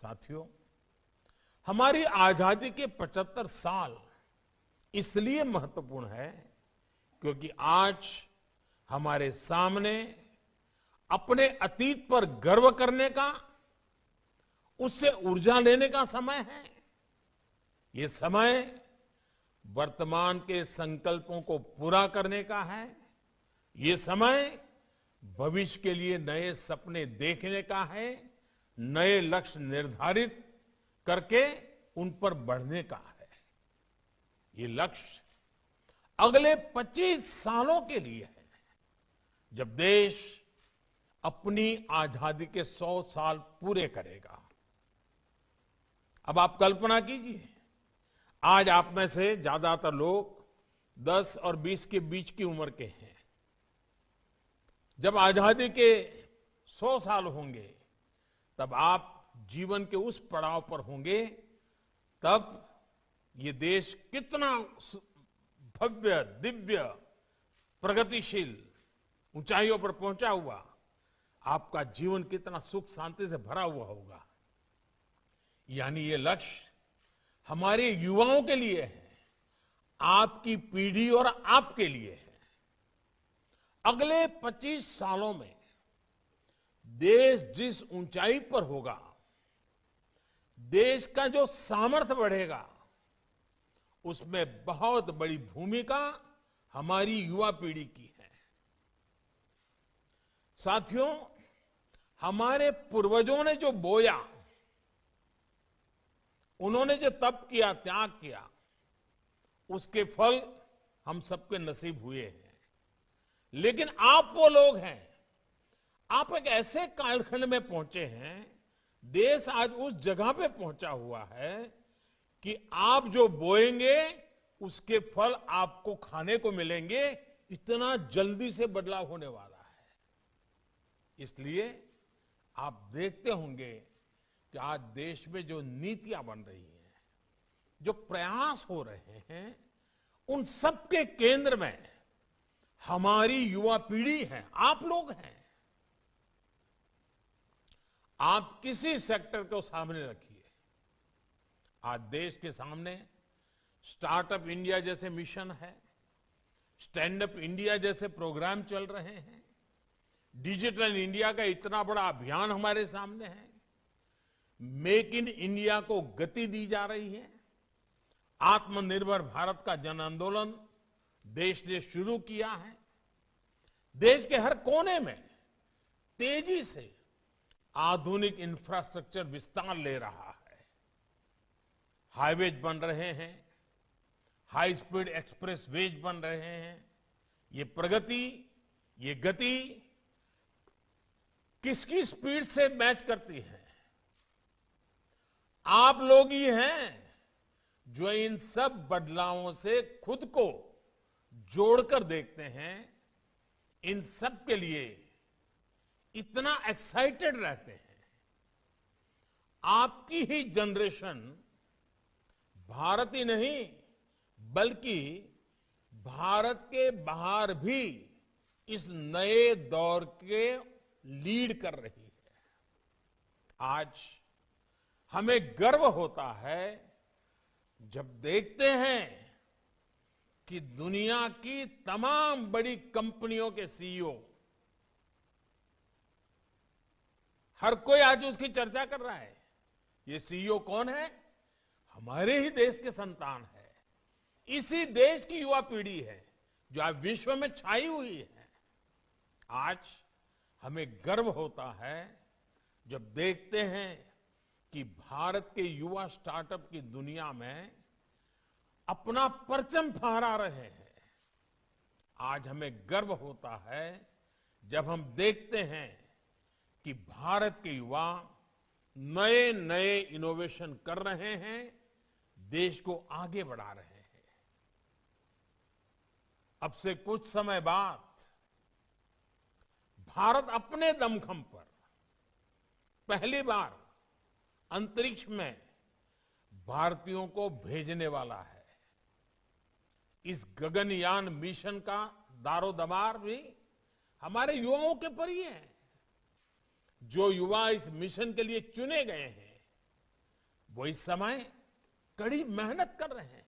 साथियों हमारी आजादी के 75 साल इसलिए महत्वपूर्ण है क्योंकि आज हमारे सामने अपने अतीत पर गर्व करने का उससे ऊर्जा लेने का समय है ये समय वर्तमान के संकल्पों को पूरा करने का है ये समय भविष्य के लिए नए सपने देखने का है नए लक्ष्य निर्धारित करके उन पर बढ़ने का है ये लक्ष्य अगले 25 सालों के लिए है जब देश अपनी आजादी के 100 साल पूरे करेगा अब आप कल्पना कीजिए आज आप में से ज्यादातर लोग 10 और 20 के बीच की उम्र के हैं जब आजादी के 100 साल होंगे तब आप जीवन के उस पड़ाव पर होंगे तब ये देश कितना भव्य दिव्य प्रगतिशील ऊंचाइयों पर पहुंचा हुआ आपका जीवन कितना सुख शांति से भरा हुआ होगा यानी ये लक्ष्य हमारे युवाओं के लिए है आपकी पीढ़ी और आपके लिए है अगले 25 सालों में देश जिस ऊंचाई पर होगा देश का जो सामर्थ्य बढ़ेगा उसमें बहुत बड़ी भूमिका हमारी युवा पीढ़ी की है साथियों हमारे पूर्वजों ने जो बोया उन्होंने जो तप किया त्याग किया उसके फल हम सबके नसीब हुए हैं लेकिन आप वो लोग हैं आप एक ऐसे कालखंड में पहुंचे हैं देश आज उस जगह पे पहुंचा हुआ है कि आप जो बोएंगे उसके फल आपको खाने को मिलेंगे इतना जल्दी से बदलाव होने वाला है इसलिए आप देखते होंगे कि आज देश में जो नीतियां बन रही हैं जो प्रयास हो रहे हैं उन सबके केंद्र में हमारी युवा पीढ़ी है आप लोग हैं आप किसी सेक्टर को सामने रखिए आज देश के सामने स्टार्टअप इंडिया जैसे मिशन है स्टैंड अप इंडिया जैसे प्रोग्राम चल रहे हैं डिजिटल इंडिया का इतना बड़ा अभियान हमारे सामने है मेक इन इंडिया को गति दी जा रही है आत्मनिर्भर भारत का जन आंदोलन देश ने शुरू किया है देश के हर कोने में तेजी से आधुनिक इंफ्रास्ट्रक्चर विस्तार ले रहा है हाईवेज बन रहे हैं हाई स्पीड एक्सप्रेस वेज बन रहे हैं ये प्रगति ये गति किसकी स्पीड से मैच करती है आप लोग ही हैं जो इन सब बदलावों से खुद को जोड़कर देखते हैं इन सब के लिए इतना एक्साइटेड रहते हैं आपकी ही जनरेशन भारत ही नहीं बल्कि भारत के बाहर भी इस नए दौर के लीड कर रही है आज हमें गर्व होता है जब देखते हैं कि दुनिया की तमाम बड़ी कंपनियों के सीईओ हर कोई आज उसकी चर्चा कर रहा है ये सीईओ e कौन है हमारे ही देश के संतान है इसी देश की युवा पीढ़ी है जो आज विश्व में छाई हुई है आज हमें गर्व होता है जब देखते हैं कि भारत के युवा स्टार्टअप की दुनिया में अपना परचम फहरा रहे हैं आज हमें गर्व होता है जब हम देखते हैं कि भारत के युवा नए नए इनोवेशन कर रहे हैं देश को आगे बढ़ा रहे हैं अब से कुछ समय बाद भारत अपने दमखम पर पहली बार अंतरिक्ष में भारतीयों को भेजने वाला है इस गगनयान मिशन का दारोदमार भी हमारे युवाओं के पर ही है जो युवा इस मिशन के लिए चुने गए हैं वो इस समय कड़ी मेहनत कर रहे हैं